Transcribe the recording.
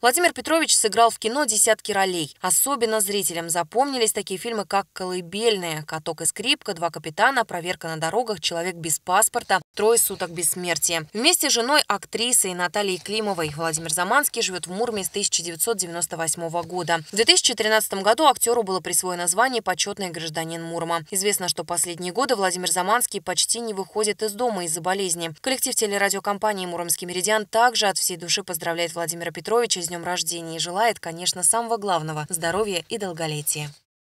Владимир Петрович сыграл в кино десятки ролей. Особенно зрителям запомнились такие фильмы, как «Колыбельная», «Каток и скрипка», «Два капитана», «Проверка на дорогах», «Человек без паспорта», «Трое суток бессмертия». Вместе с женой актрисой Натальей Климовой Владимир Заманский живет в Мурме с 1998 года. В 2013 году актеру было присвоено звание «Почетный гражданин Мурма». Известно, что последние годы Владимир Заманский почти не выходит из дома из-за болезни. Коллектив телерадиокомпании «Муромский меридиан» также от всей души поздравляет Владимира Петровича с днем рождения и желает, конечно, самого главного – здоровья и долголетия.